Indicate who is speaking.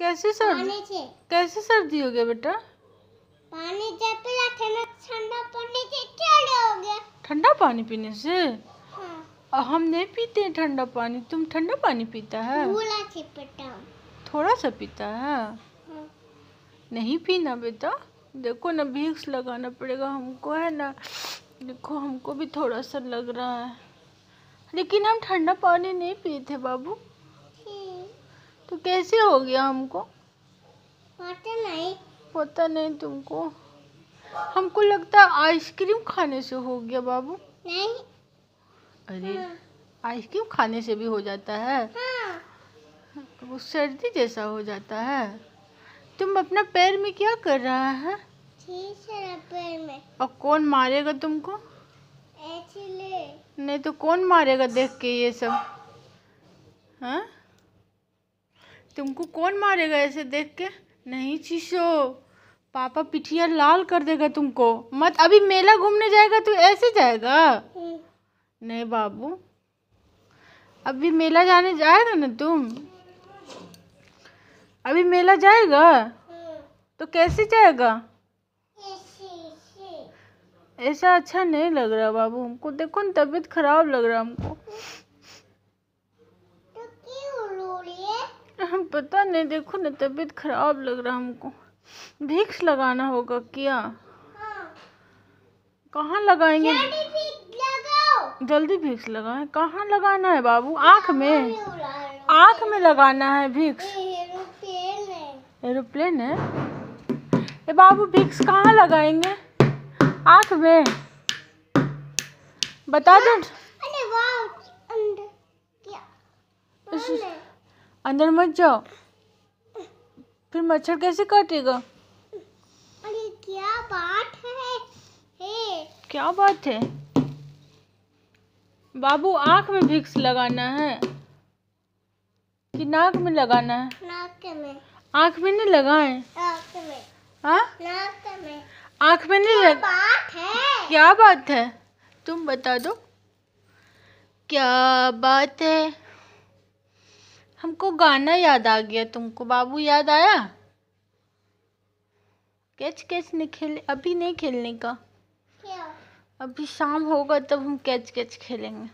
Speaker 1: कैसी सर्दी कैसी सर्दी हो गया बेटा पानी जब ठंडा पानी से क्या हो गया ठंडा पानी पीने से हाँ। हम नहीं पीते हैं ठंडा पानी तुम ठंडा पानी पीता है थोड़ा सा पीता है हाँ। नहीं पीना बेटा देखो ना भीक्स लगाना पड़ेगा हमको है ना देखो हमको भी थोड़ा सा लग रहा है लेकिन हम ठंडा पानी नहीं पीते बाबू तो कैसे हो गया हमको पता नहीं पता नहीं तुमको हमको लगता है आइसक्रीम खाने से हो गया बाबू नहीं अरे हाँ। आइसक्रीम खाने से भी हो जाता है हाँ। तो वो सर्दी जैसा हो जाता है तुम अपना पैर में क्या कर रहा है पैर में और कौन मारेगा तुमको नहीं तो कौन मारेगा देख के ये सब हाँ तुमको कौन मारेगा ऐसे देख के नहीं चीशो पापा पिठिया लाल कर देगा तुमको मत अभी मेला घूमने जाएगा तू तो ऐसे जाएगा हम्म। नहीं बाबू अभी मेला जाने जाएगा ना तुम अभी मेला जाएगा तो कैसे जाएगा ऐसा अच्छा नहीं लग रहा बाबू हमको देखो ना तबीयत खराब लग रहा हमको पता नहीं देखो ना तबीयत खराब लग रहा हमको भिक्स लगाना होगा क्या कहाँ लगाएंगे जल्दी भिक्स लगाए कहाँ लगाना है बाबू आँख में आँख में लगाना है भिक्स एरोप्लेन है ए बाबू भिक्स कहाँ लगाएंगे आँख में बता दो अरे वाह अंदर क्या अंदर मत जाओ फिर मच्छर कैसे काटेगा अरे क्या बात है, है। क्या बात है बाबू आँख में भिक्स लगाना है कि नाक में लगाना है नाक में आँख में नहीं लगाए नाक में हाँ? नाक में आँख में नहीं लग बात है क्या बात है तुम बता दो क्या बात है हमको गाना याद आ गया तुमको बाबू याद आया कैच कैच नहीं खेल अभी नहीं खेलने का अभी शाम होगा तब हम कैच कैच खेलेंगे